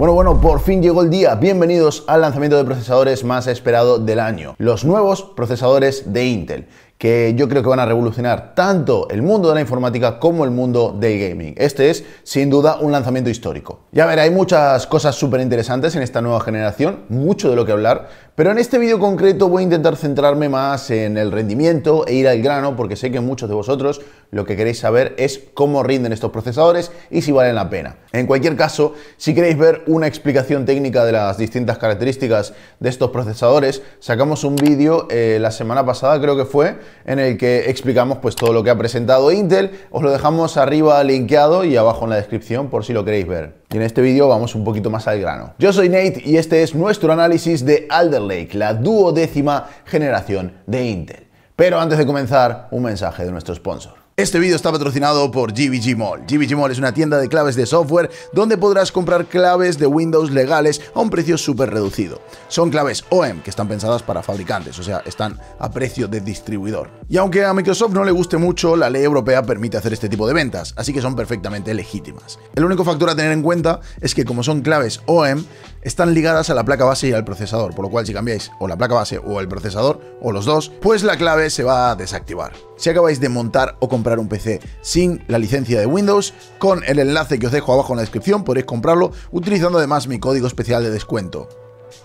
Bueno, bueno, por fin llegó el día. Bienvenidos al lanzamiento de procesadores más esperado del año, los nuevos procesadores de Intel que yo creo que van a revolucionar tanto el mundo de la informática como el mundo del gaming. Este es, sin duda, un lanzamiento histórico. Ya ver, hay muchas cosas súper interesantes en esta nueva generación, mucho de lo que hablar, pero en este vídeo concreto voy a intentar centrarme más en el rendimiento e ir al grano, porque sé que muchos de vosotros lo que queréis saber es cómo rinden estos procesadores y si valen la pena. En cualquier caso, si queréis ver una explicación técnica de las distintas características de estos procesadores, sacamos un vídeo eh, la semana pasada, creo que fue, en el que explicamos pues todo lo que ha presentado Intel. Os lo dejamos arriba linkeado y abajo en la descripción por si lo queréis ver. Y en este vídeo vamos un poquito más al grano. Yo soy Nate y este es nuestro análisis de Alder Lake, la duodécima generación de Intel. Pero antes de comenzar, un mensaje de nuestro sponsor. Este vídeo está patrocinado por GBG Mall. GBG Mall es una tienda de claves de software donde podrás comprar claves de Windows legales a un precio súper reducido. Son claves OEM que están pensadas para fabricantes, o sea, están a precio de distribuidor. Y aunque a Microsoft no le guste mucho, la ley europea permite hacer este tipo de ventas, así que son perfectamente legítimas. El único factor a tener en cuenta es que como son claves OEM, están ligadas a la placa base y al procesador, por lo cual si cambiáis o la placa base o el procesador, o los dos, pues la clave se va a desactivar si acabáis de montar o comprar un PC sin la licencia de Windows. Con el enlace que os dejo abajo en la descripción podéis comprarlo utilizando además mi código especial de descuento.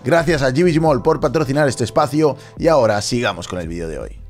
Gracias a Mall por patrocinar este espacio y ahora sigamos con el vídeo de hoy.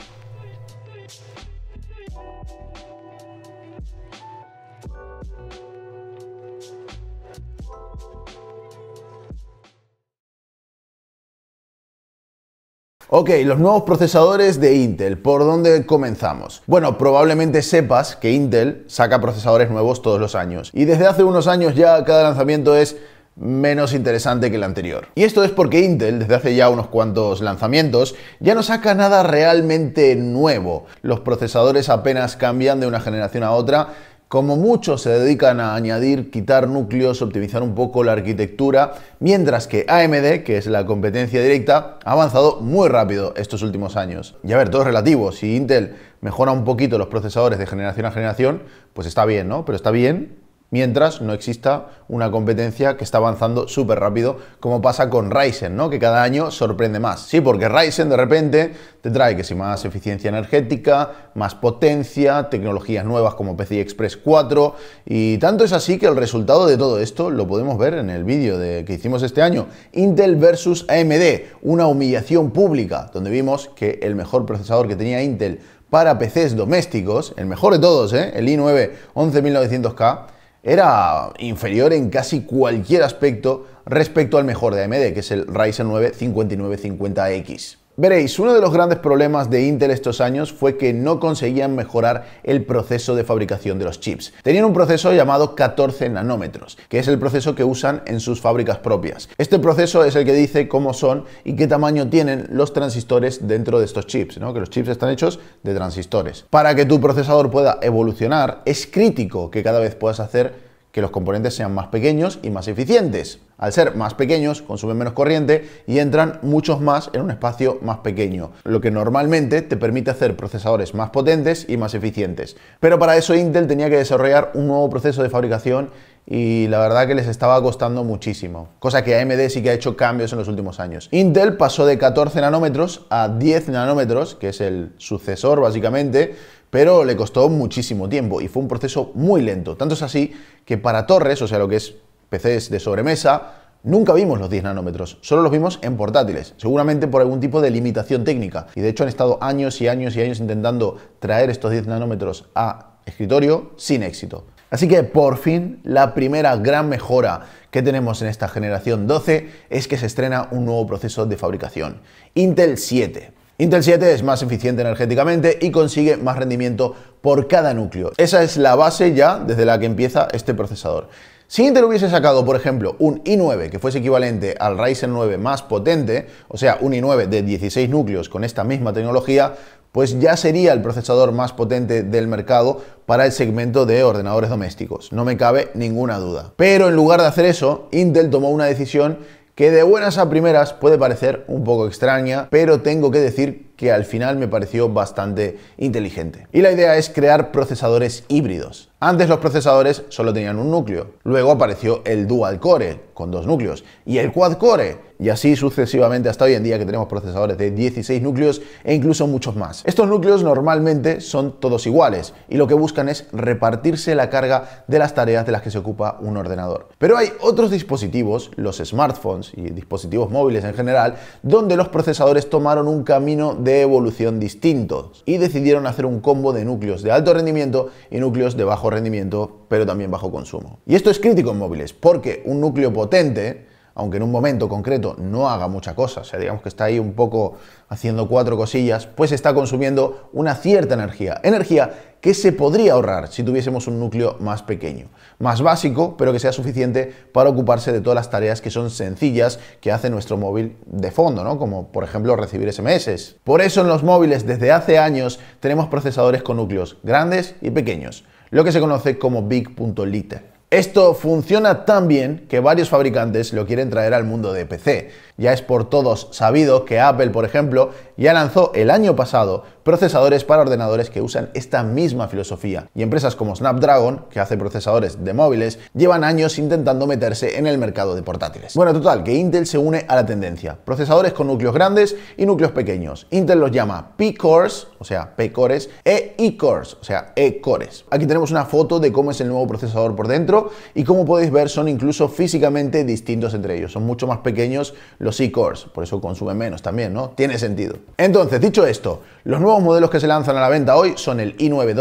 Ok, los nuevos procesadores de Intel, ¿por dónde comenzamos? Bueno, probablemente sepas que Intel saca procesadores nuevos todos los años y desde hace unos años ya cada lanzamiento es menos interesante que el anterior. Y esto es porque Intel, desde hace ya unos cuantos lanzamientos, ya no saca nada realmente nuevo. Los procesadores apenas cambian de una generación a otra como muchos se dedican a añadir, quitar núcleos, optimizar un poco la arquitectura, mientras que AMD, que es la competencia directa, ha avanzado muy rápido estos últimos años. Y a ver, todo es relativo. Si Intel mejora un poquito los procesadores de generación a generación, pues está bien, ¿no? Pero está bien mientras no exista una competencia que está avanzando súper rápido, como pasa con Ryzen, ¿no? Que cada año sorprende más. Sí, porque Ryzen de repente te trae que si más eficiencia energética, más potencia, tecnologías nuevas como PCI Express 4, y tanto es así que el resultado de todo esto lo podemos ver en el vídeo que hicimos este año, Intel versus AMD, una humillación pública, donde vimos que el mejor procesador que tenía Intel para PCs domésticos, el mejor de todos, ¿eh? el i9 11900K, era inferior en casi cualquier aspecto respecto al mejor de AMD, que es el Ryzen 9 5950X. Veréis, uno de los grandes problemas de Intel estos años fue que no conseguían mejorar el proceso de fabricación de los chips. Tenían un proceso llamado 14 nanómetros, que es el proceso que usan en sus fábricas propias. Este proceso es el que dice cómo son y qué tamaño tienen los transistores dentro de estos chips, ¿no? que los chips están hechos de transistores. Para que tu procesador pueda evolucionar, es crítico que cada vez puedas hacer que los componentes sean más pequeños y más eficientes. Al ser más pequeños, consumen menos corriente y entran muchos más en un espacio más pequeño, lo que normalmente te permite hacer procesadores más potentes y más eficientes. Pero para eso Intel tenía que desarrollar un nuevo proceso de fabricación y la verdad que les estaba costando muchísimo, cosa que AMD sí que ha hecho cambios en los últimos años. Intel pasó de 14 nanómetros a 10 nanómetros, que es el sucesor básicamente, pero le costó muchísimo tiempo y fue un proceso muy lento. Tanto es así que para torres, o sea, lo que es PCs de sobremesa, Nunca vimos los 10 nanómetros, solo los vimos en portátiles, seguramente por algún tipo de limitación técnica. Y de hecho han estado años y años y años intentando traer estos 10 nanómetros a escritorio sin éxito. Así que por fin la primera gran mejora que tenemos en esta generación 12 es que se estrena un nuevo proceso de fabricación, Intel 7. Intel 7 es más eficiente energéticamente y consigue más rendimiento por cada núcleo. Esa es la base ya desde la que empieza este procesador. Si Intel hubiese sacado, por ejemplo, un i9 que fuese equivalente al Ryzen 9 más potente, o sea, un i9 de 16 núcleos con esta misma tecnología, pues ya sería el procesador más potente del mercado para el segmento de ordenadores domésticos. No me cabe ninguna duda. Pero en lugar de hacer eso, Intel tomó una decisión que de buenas a primeras puede parecer un poco extraña, pero tengo que decir que al final me pareció bastante inteligente. Y la idea es crear procesadores híbridos. Antes los procesadores solo tenían un núcleo, luego apareció el dual core con dos núcleos y el quad core y así sucesivamente hasta hoy en día que tenemos procesadores de 16 núcleos e incluso muchos más. Estos núcleos normalmente son todos iguales y lo que buscan es repartirse la carga de las tareas de las que se ocupa un ordenador. Pero hay otros dispositivos, los smartphones y dispositivos móviles en general, donde los procesadores tomaron un camino de evolución distintos y decidieron hacer un combo de núcleos de alto rendimiento y núcleos de bajo rendimiento, pero también bajo consumo. Y esto es crítico en móviles, porque un núcleo potente aunque en un momento concreto no haga mucha cosa, o sea, digamos que está ahí un poco haciendo cuatro cosillas, pues está consumiendo una cierta energía. Energía que se podría ahorrar si tuviésemos un núcleo más pequeño, más básico, pero que sea suficiente para ocuparse de todas las tareas que son sencillas que hace nuestro móvil de fondo, ¿no? Como por ejemplo recibir SMS. Por eso en los móviles desde hace años tenemos procesadores con núcleos grandes y pequeños, lo que se conoce como big.liter. Esto funciona tan bien que varios fabricantes lo quieren traer al mundo de PC. Ya es por todos sabido que Apple, por ejemplo, ya lanzó el año pasado procesadores para ordenadores que usan esta misma filosofía. Y empresas como Snapdragon, que hace procesadores de móviles, llevan años intentando meterse en el mercado de portátiles. Bueno, total, que Intel se une a la tendencia. Procesadores con núcleos grandes y núcleos pequeños. Intel los llama P-Cores, o sea, P-Cores, e E-Cores, o sea, E-Cores. Aquí tenemos una foto de cómo es el nuevo procesador por dentro y como podéis ver son incluso físicamente distintos entre ellos. Son mucho más pequeños los E-Cores, por eso consumen menos también, ¿no? Tiene sentido. Entonces, dicho esto, los nuevos modelos que se lanzan a la venta hoy son el i9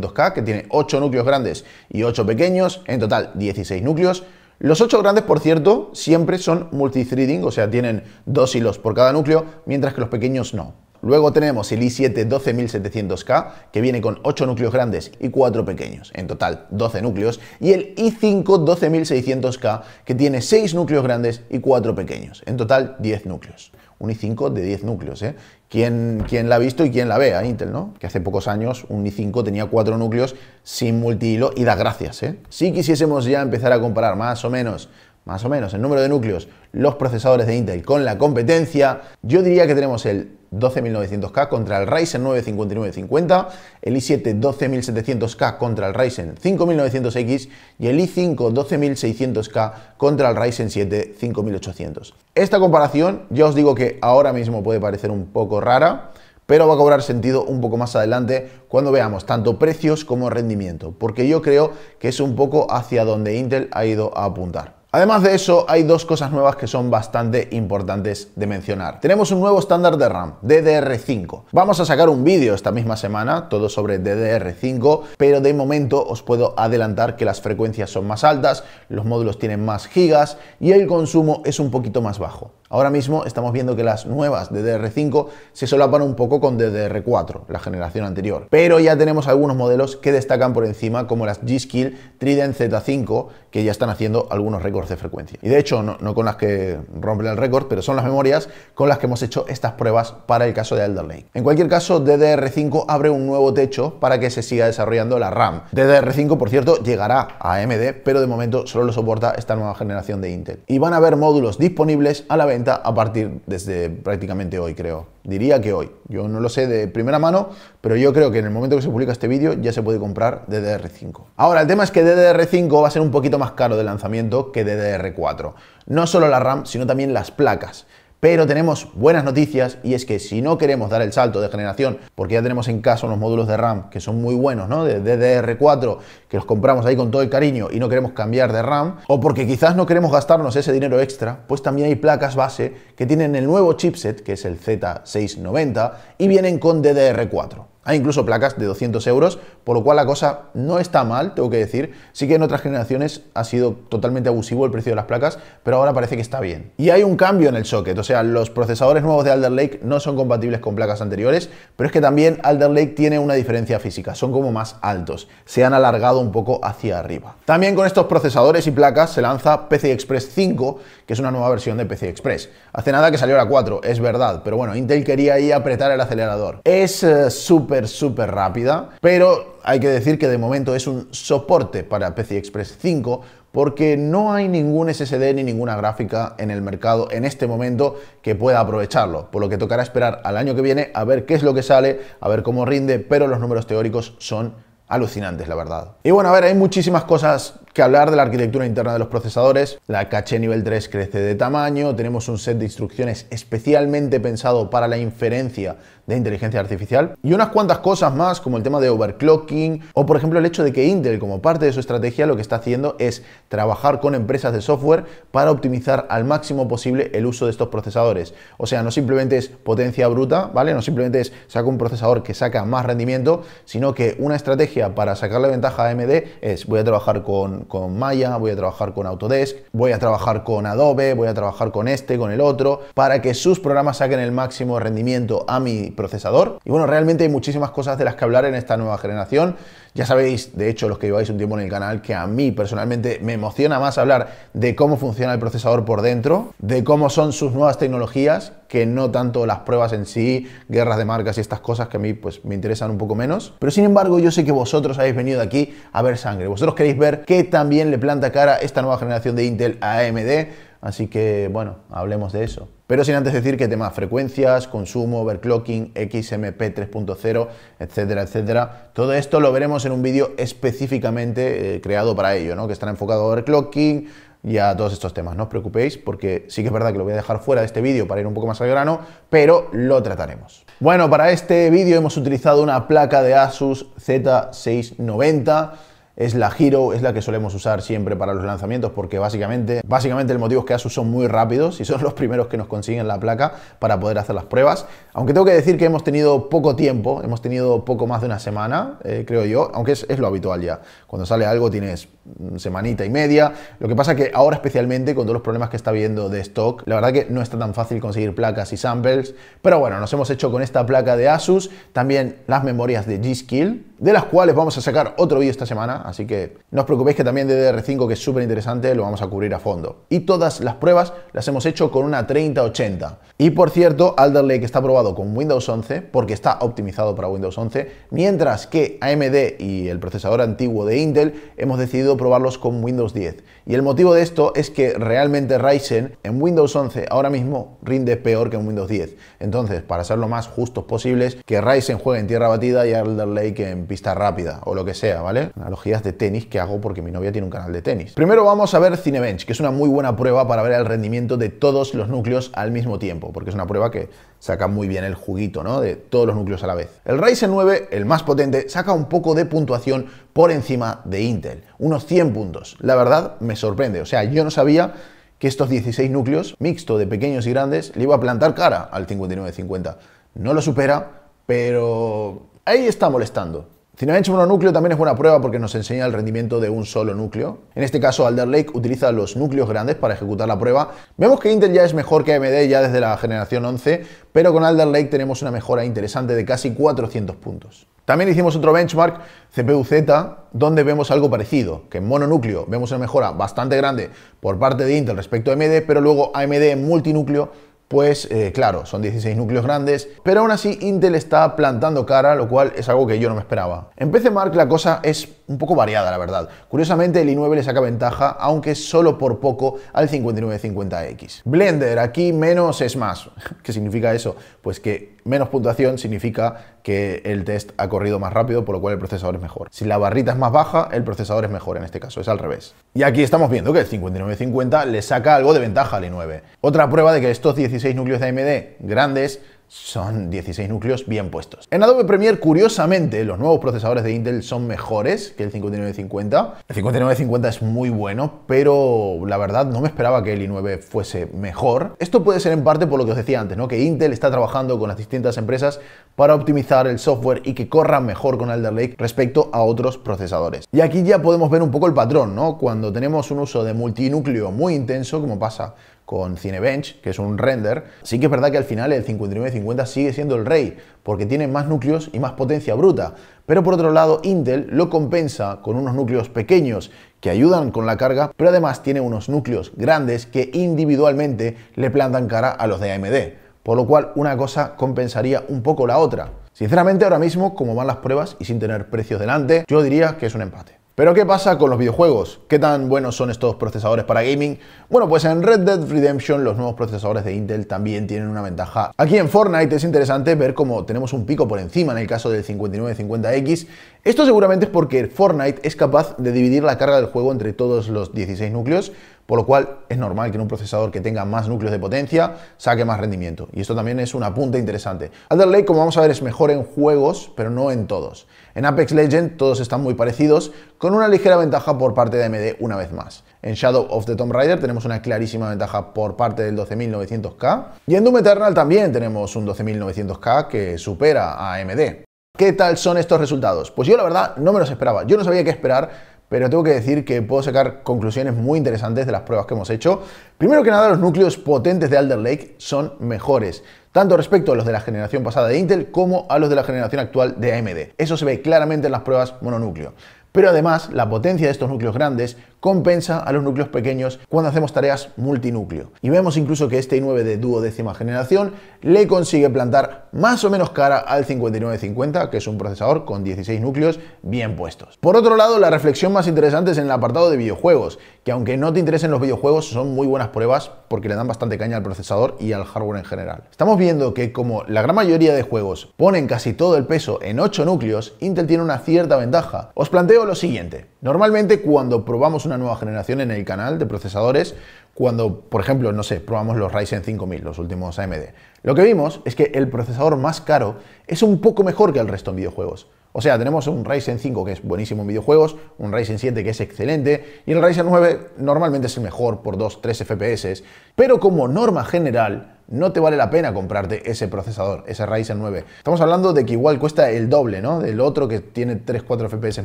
12900K, que tiene 8 núcleos grandes y 8 pequeños, en total 16 núcleos. Los 8 grandes, por cierto, siempre son multithreading, o sea, tienen dos hilos por cada núcleo, mientras que los pequeños no. Luego tenemos el i7 12700K, que viene con 8 núcleos grandes y 4 pequeños, en total 12 núcleos, y el i5 12600K, que tiene 6 núcleos grandes y 4 pequeños, en total 10 núcleos. Un i5 de 10 núcleos, ¿eh? ¿Quién, la ha visto y quién la ve a Intel, no? Que hace pocos años un i5 tenía 4 núcleos sin multihilo y da gracias, ¿eh? Si quisiésemos ya empezar a comparar más o menos más o menos, el número de núcleos, los procesadores de Intel con la competencia, yo diría que tenemos el 12900K contra el Ryzen 9 5950, el i7 12700K contra el Ryzen 5900X y el i5 12600K contra el Ryzen 7 5800. Esta comparación ya os digo que ahora mismo puede parecer un poco rara, pero va a cobrar sentido un poco más adelante cuando veamos tanto precios como rendimiento, porque yo creo que es un poco hacia donde Intel ha ido a apuntar. Además de eso, hay dos cosas nuevas que son bastante importantes de mencionar. Tenemos un nuevo estándar de RAM, DDR5. Vamos a sacar un vídeo esta misma semana, todo sobre DDR5, pero de momento os puedo adelantar que las frecuencias son más altas, los módulos tienen más gigas y el consumo es un poquito más bajo. Ahora mismo estamos viendo que las nuevas DDR5 se solapan un poco con DDR4, la generación anterior. Pero ya tenemos algunos modelos que destacan por encima, como las G-Skill Trident Z5, que ya están haciendo algunos récords de frecuencia. Y de hecho, no, con las que rompen el récord, pero son las memorias con las que hemos hecho estas pruebas para el caso de Elder En cualquier caso, DDR5 abre un nuevo techo para que se siga desarrollando la RAM. DDR5, por cierto, llegará a AMD, pero de momento solo lo soporta esta nueva generación de Intel. Y van a haber módulos disponibles a la venta a partir desde prácticamente hoy, creo. Diría que hoy. Yo no lo sé de primera mano, pero yo creo que en el momento que se publica este vídeo ya se puede comprar DDR5. Ahora, el tema es que DDR5 va a ser un poquito más caro de lanzamiento que DDR4. No solo la RAM, sino también las placas. Pero tenemos buenas noticias y es que si no queremos dar el salto de generación, porque ya tenemos en casa unos módulos de RAM que son muy buenos, ¿no? De DDR4, que los compramos ahí con todo el cariño y no queremos cambiar de RAM, o porque quizás no queremos gastarnos ese dinero extra, pues también hay placas base que tienen el nuevo chipset, que es el Z690, y vienen con DDR4. Hay incluso placas de 200 euros, por lo cual la cosa no está mal, tengo que decir. Sí que en otras generaciones ha sido totalmente abusivo el precio de las placas, pero ahora parece que está bien. Y hay un cambio en el socket, o sea, los procesadores nuevos de Alder Lake no son compatibles con placas anteriores, pero es que también Alder Lake tiene una diferencia física, son como más altos, se han alargado un poco hacia arriba. También con estos procesadores y placas se lanza PCI Express 5, que es una nueva versión de PCI Express. Hace nada que salió la 4, es verdad, pero bueno, Intel quería ahí apretar el acelerador. Es eh, súper súper, rápida, pero hay que decir que de momento es un soporte para pc Express 5 porque no hay ningún SSD ni ninguna gráfica en el mercado en este momento que pueda aprovecharlo, por lo que tocará esperar al año que viene a ver qué es lo que sale, a ver cómo rinde, pero los números teóricos son alucinantes, la verdad. Y bueno, a ver, hay muchísimas cosas que hablar de la arquitectura interna de los procesadores. La caché nivel 3 crece de tamaño, tenemos un set de instrucciones especialmente pensado para la inferencia de inteligencia artificial y unas cuantas cosas más como el tema de overclocking o por ejemplo el hecho de que Intel como parte de su estrategia lo que está haciendo es trabajar con empresas de software para optimizar al máximo posible el uso de estos procesadores. O sea, no simplemente es potencia bruta, ¿vale? No simplemente es saca un procesador que saca más rendimiento, sino que una estrategia para sacarle ventaja a AMD es voy a trabajar con con, Maya, voy a trabajar con Autodesk, voy a trabajar con Adobe, voy a trabajar con este, con el otro, para que sus programas saquen el máximo rendimiento a mi procesador. Y bueno, realmente hay muchísimas cosas de las que hablar en esta nueva generación. Ya sabéis, de hecho, los que lleváis un tiempo en el canal, que a mí personalmente me emociona más hablar de cómo funciona el procesador por dentro, de cómo son sus nuevas tecnologías, que no tanto las pruebas en sí, guerras de marcas y estas cosas que a mí pues, me interesan un poco menos. Pero sin embargo, yo sé que vosotros habéis venido aquí a ver sangre. Vosotros queréis ver qué también le planta cara esta nueva generación de Intel a AMD. Así que, bueno, hablemos de eso. Pero sin antes decir que temas frecuencias, consumo, overclocking, XMP 3.0, etcétera, etcétera, todo esto lo veremos en un vídeo específicamente eh, creado para ello, ¿no? que estará enfocado a overclocking, y a todos estos temas. No os preocupéis porque sí que es verdad que lo voy a dejar fuera de este vídeo para ir un poco más al grano, pero lo trataremos. Bueno, para este vídeo hemos utilizado una placa de Asus Z690 es la Hero, es la que solemos usar siempre para los lanzamientos porque básicamente, básicamente el motivo es que ASUS son muy rápidos y son los primeros que nos consiguen la placa para poder hacer las pruebas. Aunque tengo que decir que hemos tenido poco tiempo, hemos tenido poco más de una semana, eh, creo yo, aunque es, lo habitual ya. Cuando sale algo tienes mm, semanita y media. Lo que pasa que ahora especialmente con todos los problemas que está habiendo de stock, la verdad que no está tan fácil conseguir placas y samples. Pero bueno, nos hemos hecho con esta placa de ASUS, también las memorias de G-Skill, de las cuales vamos a sacar otro vídeo esta semana, así que no os preocupéis que también de 5 que es súper interesante, lo vamos a cubrir a fondo. Y todas las pruebas las hemos hecho con una 3080. Y por cierto, Alder Lake está probado con Windows 11, porque está optimizado para Windows 11, mientras que AMD y el procesador antiguo de Intel hemos decidido probarlos con Windows 10. Y el motivo de esto es que realmente Ryzen en Windows 11 ahora mismo rinde peor que en Windows 10. Entonces, para ser lo más justos posibles, que Ryzen juegue en tierra batida y Alder Lake en pista rápida o lo que sea, ¿vale? Analogías de tenis que hago porque mi novia tiene un canal de tenis. Primero vamos a ver Cinebench, que es una muy buena prueba para ver el rendimiento de todos los núcleos al mismo tiempo, porque es una prueba que saca muy bien el juguito, ¿no? De todos los núcleos a la vez. El Ryzen 9, el más potente, saca un poco de puntuación por encima de Intel, unos 100 puntos. La verdad, me sorprende. O sea, yo no sabía que estos 16 núcleos, mixto de pequeños y grandes, le iba a plantar cara al 5950. No lo supera, pero ahí está molestando. Cinebench mononúcleo también es buena prueba porque nos enseña el rendimiento de un solo núcleo. En este caso, Alder Lake utiliza los núcleos grandes para ejecutar la prueba. Vemos que Intel ya es mejor que AMD ya desde la generación 11, pero con Alder Lake tenemos una mejora interesante de casi 400 puntos. También hicimos otro benchmark, CPU-Z, donde vemos algo parecido, que en mononúcleo vemos una mejora bastante grande por parte de Intel respecto a AMD, pero luego AMD en multinúcleo pues eh, claro, son 16 núcleos grandes, pero aún así Intel está plantando cara, lo cual es algo que yo no me esperaba. En PC Mark la cosa es un poco variada, la verdad. Curiosamente, el i9 le saca ventaja, aunque solo por poco, al 5950X. Blender, aquí menos es más. ¿Qué significa eso? Pues que menos puntuación significa que el test ha corrido más rápido, por lo cual el procesador es mejor. Si la barrita es más baja, el procesador es mejor en este caso, es al revés. Y aquí estamos viendo que el 5950 le saca algo de ventaja al i9. Otra prueba de que estos 16 núcleos de AMD grandes son 16 núcleos bien puestos. En Adobe Premiere, curiosamente, los nuevos procesadores de Intel son mejores que el 5950. El 5950 es muy bueno, pero la verdad no me esperaba que el i9 fuese mejor. Esto puede ser en parte por lo que os decía antes, ¿no? que Intel está trabajando con las distintas empresas para optimizar el software y que corra mejor con Alder Lake respecto a otros procesadores. Y aquí ya podemos ver un poco el patrón, ¿no? cuando tenemos un uso de multinúcleo muy intenso, como pasa con Cinebench, que es un render, sí que es verdad que al final el 5950 sigue siendo el rey, porque tiene más núcleos y más potencia bruta. Pero por otro lado, Intel lo compensa con unos núcleos pequeños que ayudan con la carga, pero además tiene unos núcleos grandes que individualmente le plantan cara a los de AMD. Por lo cual, una cosa compensaría un poco la otra. Sinceramente, ahora mismo, como van las pruebas y sin tener precios delante, yo diría que es un empate. Pero ¿qué pasa con los videojuegos? ¿Qué tan buenos son estos procesadores para gaming? Bueno, pues en Red Dead Redemption los nuevos procesadores de Intel también tienen una ventaja. Aquí en Fortnite es interesante ver cómo tenemos un pico por encima en el caso del 5950X. Esto seguramente es porque Fortnite es capaz de dividir la carga del juego entre todos los 16 núcleos por lo cual es normal que en un procesador que tenga más núcleos de potencia saque más rendimiento. Y esto también es una punta interesante. Alder Lake, como vamos a ver, es mejor en juegos, pero no en todos. En Apex Legends todos están muy parecidos, con una ligera ventaja por parte de AMD una vez más. En Shadow of the Tomb Raider tenemos una clarísima ventaja por parte del 12900K. Y en Doom Eternal también tenemos un 12900K que supera a AMD. ¿Qué tal son estos resultados? Pues yo la verdad no me los esperaba. Yo no sabía qué esperar pero tengo que decir que puedo sacar conclusiones muy interesantes de las pruebas que hemos hecho. Primero que nada, los núcleos potentes de Alder Lake son mejores, tanto respecto a los de la generación pasada de Intel como a los de la generación actual de AMD. Eso se ve claramente en las pruebas mononúcleo. Pero además, la potencia de estos núcleos grandes compensa a los núcleos pequeños cuando hacemos tareas multinúcleo. Y vemos incluso que este i9 de décima generación le consigue plantar más o menos cara al 5950, que es un procesador con 16 núcleos bien puestos. Por otro lado, la reflexión más interesante es en el apartado de videojuegos, que aunque no te interesen los videojuegos, son muy buenas pruebas porque le dan bastante caña al procesador y al hardware en general. Estamos viendo que como la gran mayoría de juegos ponen casi todo el peso en 8 núcleos, Intel tiene una cierta ventaja. Os planteo lo siguiente. Normalmente cuando probamos una nueva generación en el canal de procesadores, cuando, por ejemplo, no sé, probamos los Ryzen 5000, los últimos AMD, lo que vimos es que el procesador más caro es un poco mejor que el resto en videojuegos. O sea, tenemos un Ryzen 5 que es buenísimo en videojuegos, un Ryzen 7 que es excelente y el Ryzen 9 normalmente es el mejor por 2-3 FPS, pero como norma general no te vale la pena comprarte ese procesador, ese Ryzen 9. Estamos hablando de que igual cuesta el doble, ¿no? Del otro que tiene 3-4 FPS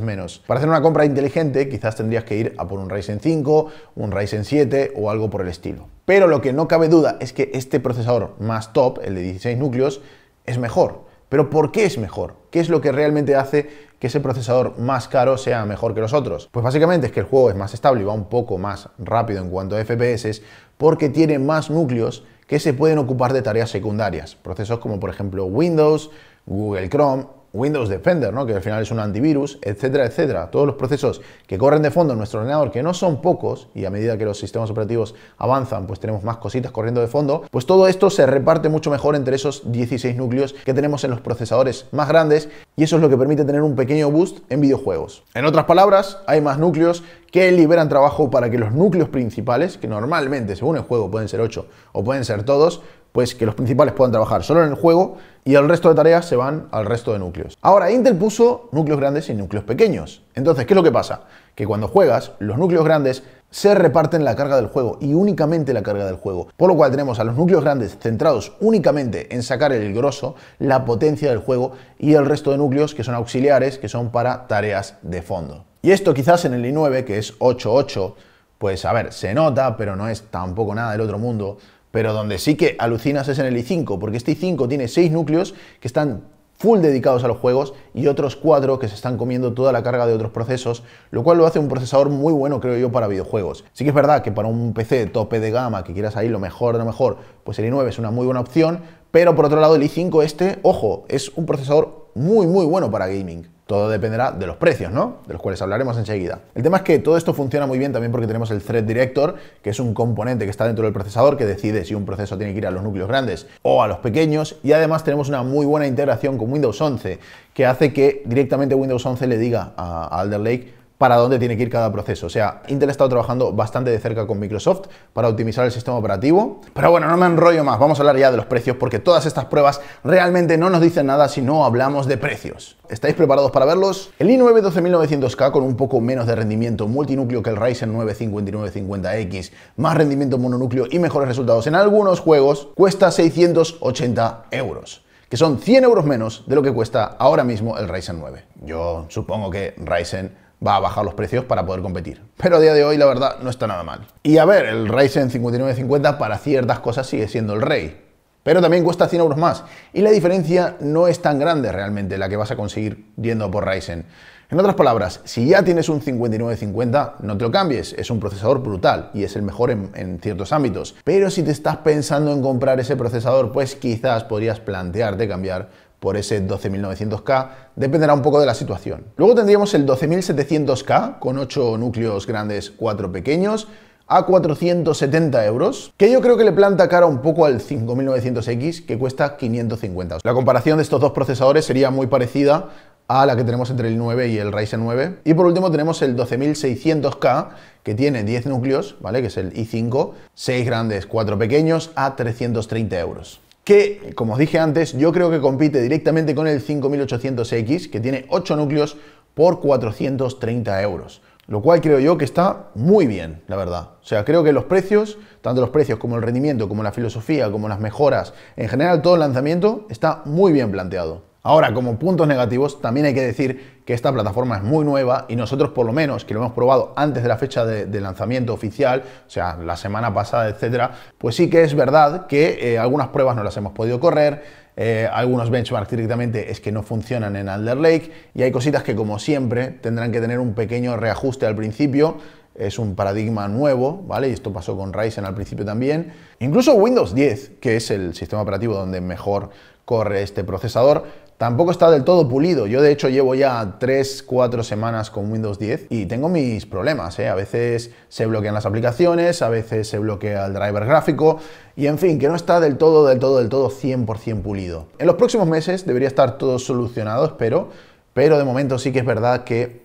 menos. Para hacer una compra inteligente quizás tendrías que ir a por un Ryzen 5, un Ryzen 7 o algo por el estilo. Pero lo que no cabe duda es que este procesador más top, el de 16 núcleos, es mejor. Pero ¿por qué es mejor? ¿Qué es lo que realmente hace que ese procesador más caro sea mejor que los otros? Pues básicamente es que el juego es más estable y va un poco más rápido en cuanto a FPS porque tiene más núcleos que se pueden ocupar de tareas secundarias, procesos como por ejemplo Windows, Google Chrome, Windows Defender, ¿no? que al final es un antivirus, etcétera, etcétera. Todos los procesos que corren de fondo en nuestro ordenador, que no son pocos, y a medida que los sistemas operativos avanzan, pues tenemos más cositas corriendo de fondo, pues todo esto se reparte mucho mejor entre esos 16 núcleos que tenemos en los procesadores más grandes, y eso es lo que permite tener un pequeño boost en videojuegos. En otras palabras, hay más núcleos que liberan trabajo para que los núcleos principales, que normalmente según el juego pueden ser 8 o pueden ser todos, pues que los principales puedan trabajar solo en el juego y el resto de tareas se van al resto de núcleos. Ahora, Intel puso núcleos grandes y núcleos pequeños. Entonces, ¿qué es lo que pasa? Que cuando juegas, los núcleos grandes se reparten la carga del juego y únicamente la carga del juego. Por lo cual tenemos a los núcleos grandes centrados únicamente en sacar el grosso, la potencia del juego y el resto de núcleos que son auxiliares, que son para tareas de fondo. Y esto quizás en el i9, que es 8.8, pues a ver, se nota, pero no es tampoco nada del otro mundo. Pero donde sí que alucinas es en el i5, porque este i5 tiene 6 núcleos que están full dedicados a los juegos y otros 4 que se están comiendo toda la carga de otros procesos, lo cual lo hace un procesador muy bueno, creo yo, para videojuegos. Sí que es verdad que para un PC tope de gama que quieras ahí lo mejor de lo mejor, pues el i9 es una muy buena opción, pero por otro lado el i5 este, ojo, es un procesador muy muy bueno para gaming. Todo dependerá de los precios, ¿no? De los cuales hablaremos enseguida. El tema es que todo esto funciona muy bien también porque tenemos el Thread Director, que es un componente que está dentro del procesador que decide si un proceso tiene que ir a los núcleos grandes o a los pequeños. Y además tenemos una muy buena integración con Windows 11, que hace que directamente Windows 11 le diga a Alder Lake para dónde tiene que ir cada proceso. O sea, Intel ha estado trabajando bastante de cerca con Microsoft para optimizar el sistema operativo. Pero bueno, no me enrollo más, vamos a hablar ya de los precios porque todas estas pruebas realmente no nos dicen nada si no hablamos de precios. ¿Estáis preparados para verlos? El i9 12900K con un poco menos de rendimiento multinúcleo que el Ryzen 9 5950X, más rendimiento mononúcleo y mejores resultados en algunos juegos, cuesta 680 euros que son 100 euros menos de lo que cuesta ahora mismo el Ryzen 9. Yo supongo que Ryzen va a bajar los precios para poder competir. Pero a día de hoy, la verdad, no está nada mal. Y a ver, el Ryzen 5950 para ciertas cosas sigue siendo el rey. Pero también cuesta 100 euros más. Y la diferencia no es tan grande realmente la que vas a conseguir yendo por Ryzen. En otras palabras, si ya tienes un 5950, no te lo cambies, es un procesador brutal y es el mejor en, en, ciertos ámbitos. Pero si te estás pensando en comprar ese procesador, pues quizás podrías plantearte cambiar por ese 12.900K, dependerá un poco de la situación. Luego tendríamos el 12.700K con 8 núcleos grandes, 4 pequeños, a 470 euros, que yo creo que le planta cara un poco al 5900X, que cuesta 550. La comparación de estos dos procesadores sería muy parecida a la que tenemos entre el 9 y el Ryzen 9. Y por último tenemos el 12600K, que tiene 10 núcleos, ¿vale? Que es el i5, 6 grandes, 4 pequeños, a 330 euros que, como os dije antes, yo creo que compite directamente con el 5800X, que tiene 8 núcleos por 430 euros. Lo cual creo yo que está muy bien, la verdad. O sea, creo que los precios, tanto los precios como el rendimiento, como la filosofía, como las mejoras, en general todo el lanzamiento está muy bien planteado. Ahora, como puntos negativos, también hay que decir que esta plataforma es muy nueva y nosotros por lo menos que lo hemos probado antes de la fecha de, lanzamiento oficial, o sea, la semana pasada, etcétera, pues sí que es verdad que eh, algunas pruebas no las hemos podido correr, eh, algunos benchmarks directamente es que no funcionan en Alder Lake y hay cositas que como siempre tendrán que tener un pequeño reajuste al principio. Es un paradigma nuevo, ¿vale? Y esto pasó con Ryzen al principio también. Incluso Windows 10, que es el sistema operativo donde mejor corre este procesador, Tampoco está del todo pulido. Yo de hecho llevo ya 3, 4 semanas con Windows 10 y tengo mis problemas. ¿eh? A veces se bloquean las aplicaciones, a veces se bloquea el driver gráfico y en fin, que no está del todo, del todo, del todo 100% pulido. En los próximos meses debería estar todo solucionado, espero, pero de momento sí que es verdad que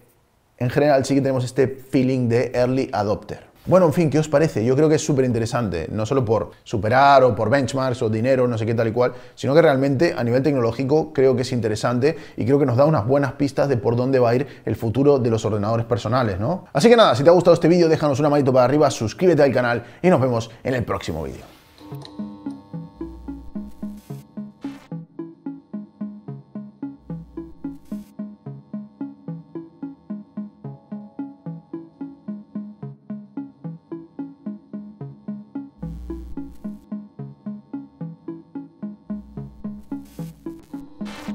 en general sí que tenemos este feeling de early adopter. Bueno, en fin, ¿qué os parece? Yo creo que es súper interesante, no solo por superar o por benchmarks o dinero, no sé qué tal y cual, sino que realmente a nivel tecnológico creo que es interesante y creo que nos da unas buenas pistas de por dónde va a ir el futuro de los ordenadores personales, ¿no? Así que nada, si te ha gustado este vídeo, déjanos una manito para arriba, suscríbete al canal y nos vemos en el próximo vídeo.